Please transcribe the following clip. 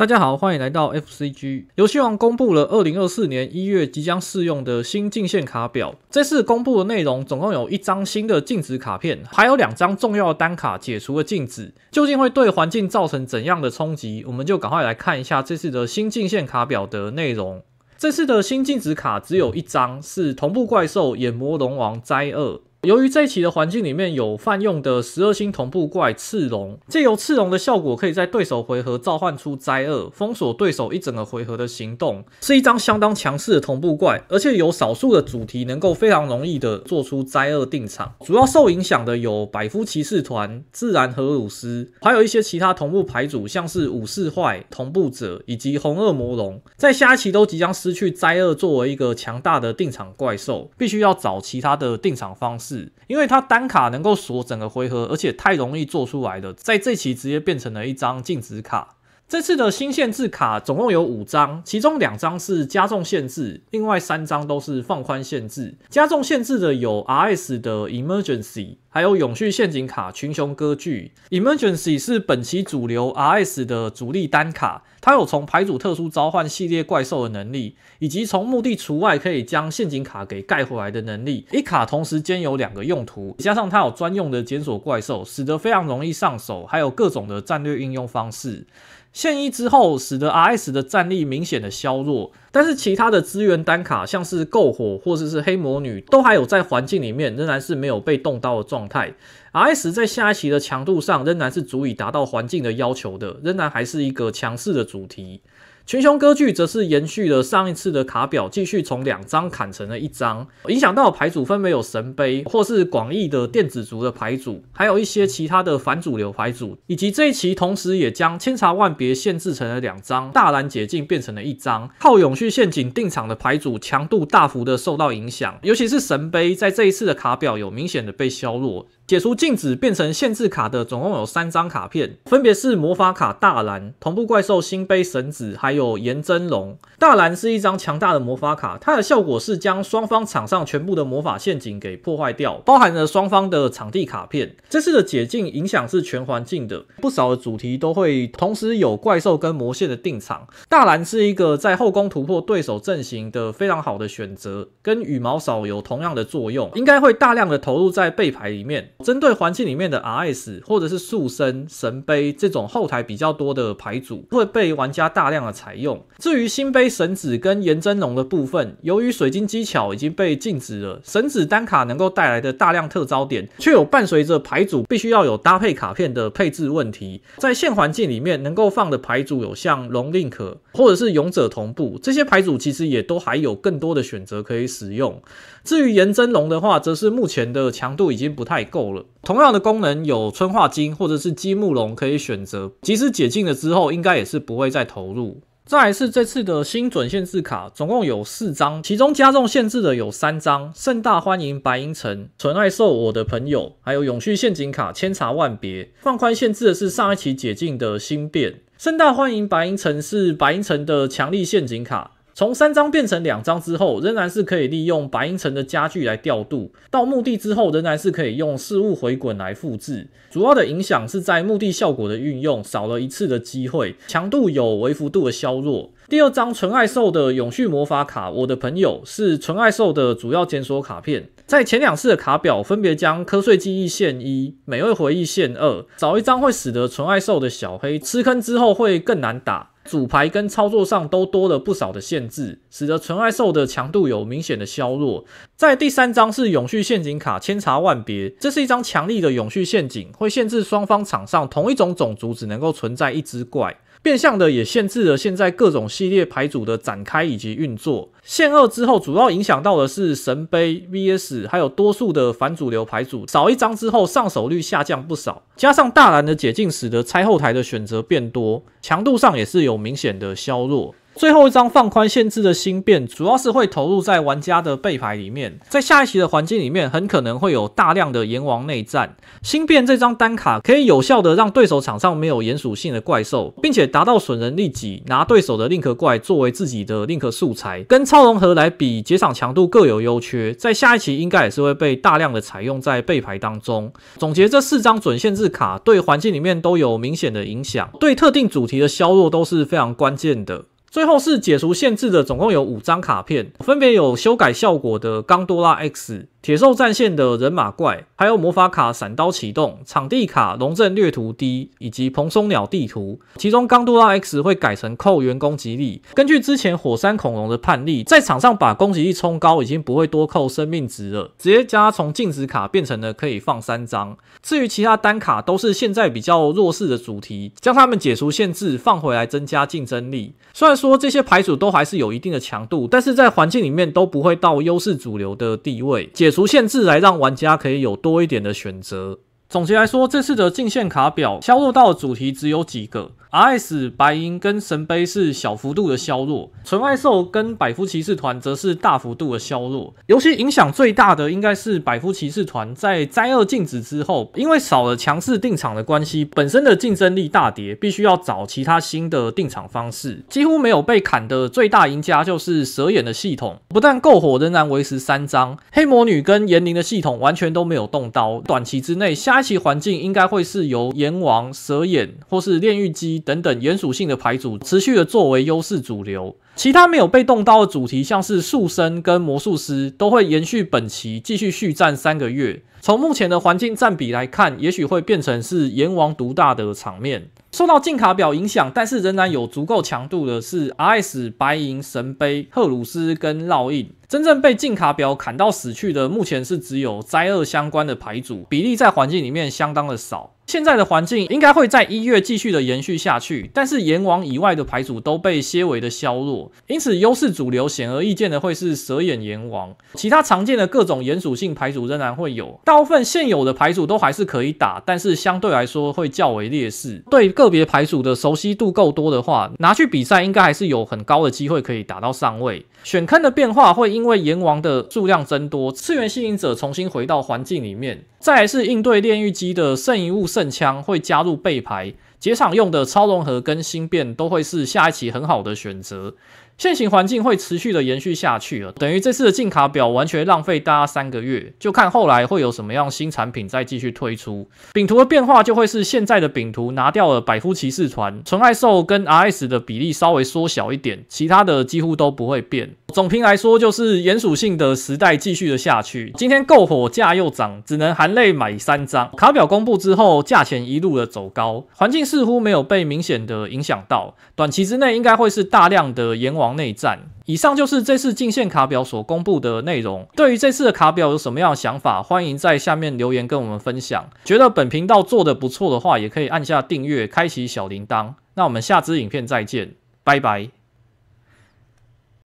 大家好，欢迎来到 FCG 游戏王。公布了二零二四年一月即将试用的新进线卡表。这次公布的内容总共有一张新的禁止卡片，还有两张重要单卡解除了禁止。究竟会对环境造成怎样的冲击？我们就赶快来看一下这次的新进线卡表的内容。这次的新禁止卡只有一张，是同步怪兽眼魔龙王灾厄。由于这一期的环境里面有泛用的十二星同步怪赤龙，借由赤龙的效果可以在对手回合召唤出灾厄，封锁对手一整个回合的行动，是一张相当强势的同步怪，而且有少数的主题能够非常容易的做出灾厄定场。主要受影响的有百夫骑士团、自然和鲁斯，还有一些其他同步牌组，像是武士坏同步者以及红恶魔龙，在下一期都即将失去灾厄作为一个强大的定场怪兽，必须要找其他的定场方式。是因为它单卡能够锁整个回合，而且太容易做出来的，在这期直接变成了一张禁止卡。这次的新限制卡总共有五张，其中两张是加重限制，另外三张都是放宽限制。加重限制的有 R S 的 Emergency，还有永续陷阱卡群雄割据。Emergency 是本期主流 R S 的主力单卡，它有从牌组特殊召唤系列怪兽的能力，以及从墓地除外可以将陷阱卡给盖回来的能力。一卡同时兼有两个用途，加上它有专用的检索怪兽，使得非常容易上手，还有各种的战略应用方式。现役之后，使得 R.S 的战力明显的削弱。但是其他的资源单卡，像是篝火或者是黑魔女，都还有在环境里面仍然是没有被动刀的状态。R s 在下一期的强度上仍然是足以达到环境的要求的，仍然还是一个强势的主题。群雄割据则是延续了上一次的卡表，继续从两张砍成了一张，影响到牌组分为有神杯或是广义的电子族的牌组，还有一些其他的反主流牌组，以及这一期同时也将千差万别限制成了两张，大蓝解禁变成了一张，靠勇。区陷阱定场的牌组强度大幅的受到影响，尤其是神杯，在这一次的卡表有明显的被削弱。解除禁止变成限制卡的总共有三张卡片，分别是魔法卡大蓝、同步怪兽星杯神子，还有炎真龙。大蓝是一张强大的魔法卡，它的效果是将双方场上全部的魔法陷阱给破坏掉，包含了双方的场地卡片。这次的解禁影响是全环境的，不少的主题都会同时有怪兽跟魔线的定场。大蓝是一个在后攻突破对手阵型的非常好的选择，跟羽毛扫有同样的作用，应该会大量的投入在背牌里面。针对环境里面的 R S 或者是塑身神杯这种后台比较多的牌组会被玩家大量的采用。至于新杯神子跟岩真龙的部分，由于水晶技巧已经被禁止了，神子单卡能够带来的大量特招点，却有伴随着牌组必须要有搭配卡片的配置问题。在现环境里面能够放的牌组有像龙令可或者是勇者同步这些牌组，其实也都还有更多的选择可以使用。至于岩真龙的话，则是目前的强度已经不太够。同样的功能有春化金或者是积木龙可以选择，即使解禁了之后，应该也是不会再投入。再来是这次的新准限制卡，总共有四张，其中加重限制的有三张：盛大欢迎白银城、纯爱兽我的朋友，还有永续陷阱卡千差万别。放宽限制的是上一期解禁的新变。盛大欢迎白银城是白银城的强力陷阱卡。从三张变成两张之后，仍然是可以利用白银城的家具来调度。到墓地之后，仍然是可以用事物回滚来复制。主要的影响是在墓地效果的运用少了一次的机会，强度有微幅度的削弱。第二张纯爱兽的永续魔法卡，我的朋友是纯爱兽的主要检索卡片。在前两次的卡表，分别将瞌睡记忆线一、美味回忆线二，找一张会使得纯爱兽的小黑吃坑之后会更难打。主牌跟操作上都多了不少的限制，使得纯爱兽的强度有明显的削弱。在第三张是永续陷阱卡《千差万别》，这是一张强力的永续陷阱，会限制双方场上同一种种族只能够存在一只怪。变相的也限制了现在各种系列牌组的展开以及运作。限二之后，主要影响到的是神杯 vs 还有多数的反主流牌组，少一张之后上手率下降不少。加上大蓝的解禁，使得拆后台的选择变多，强度上也是有明显的削弱。最后一张放宽限制的新变，主要是会投入在玩家的备牌里面。在下一期的环境里面，很可能会有大量的阎王内战。新变这张单卡可以有效的让对手场上没有炎属性的怪兽，并且达到损人利己，拿对手的令可怪作为自己的令可素材，跟超融合来比，结场强度各有优缺。在下一期应该也是会被大量的采用在备牌当中。总结这四张准限制卡对环境里面都有明显的影响，对特定主题的削弱都是非常关键的。最后是解除限制的，总共有五张卡片，分别有修改效果的冈多拉 X。铁兽战线的人马怪，还有魔法卡闪刀启动、场地卡龙阵略图 D 以及蓬松鸟地图，其中刚杜拉 X 会改成扣员攻击力。根据之前火山恐龙的判例，在场上把攻击力冲高已经不会多扣生命值了，直接将它从禁止卡变成了可以放三张。至于其他单卡都是现在比较弱势的主题，将它们解除限制放回来增加竞争力。虽然说这些牌组都还是有一定的强度，但是在环境里面都不会到优势主流的地位。解解除限制来让玩家可以有多一点的选择。总结来说，这次的进线卡表削弱到的主题只有几个。R S 白银跟神杯是小幅度的削弱，纯爱兽跟百夫骑士团则是大幅度的削弱。游戏影响最大的应该是百夫骑士团，在灾厄禁止之后，因为少了强势定场的关系，本身的竞争力大跌，必须要找其他新的定场方式。几乎没有被砍的最大赢家就是蛇眼的系统，不但够火，仍然维持三张。黑魔女跟炎灵的系统完全都没有动刀，短期之内下一期环境应该会是由阎王、蛇眼或是炼狱机。等等，原属性的牌组持续的作为优势主流，其他没有被动刀的主题，像是树森跟魔术师，都会延续本期继续续战三个月。从目前的环境占比来看，也许会变成是阎王独大的场面。受到禁卡表影响，但是仍然有足够强度的是 R S 白银神杯赫鲁斯跟烙印。真正被禁卡表砍到死去的，目前是只有灾厄相关的牌组，比例在环境里面相当的少。现在的环境应该会在一月继续的延续下去，但是阎王以外的牌组都被些微的削弱，因此优势主流显而易见的会是蛇眼阎王，其他常见的各种炎属性牌组仍然会有，大部分现有的牌组都还是可以打，但是相对来说会较为劣势。对个别牌组的熟悉度够多的话，拿去比赛应该还是有很高的机会可以打到上位。选坑的变化会因为阎王的数量增多，次元吸引者重新回到环境里面。再来是应对炼狱机的圣遗物圣枪会加入背牌。截场用的超融合跟新变都会是下一期很好的选择。现行环境会持续的延续下去了，等于这次的进卡表完全浪费大家三个月，就看后来会有什么样新产品再继续推出。丙图的变化就会是现在的丙图拿掉了百夫骑士团、纯爱兽跟 R S 的比例稍微缩小一点，其他的几乎都不会变。总评来说就是岩属性的时代继续的下去。今天够火价又涨，只能含泪买三张。卡表公布之后，价钱一路的走高，环境。似乎没有被明显的影响到，短期之内应该会是大量的阎王内战。以上就是这次进线卡表所公布的内容。对于这次的卡表有什么样的想法，欢迎在下面留言跟我们分享。觉得本频道做的不错的话，也可以按下订阅，开启小铃铛。那我们下支影片再见，拜拜。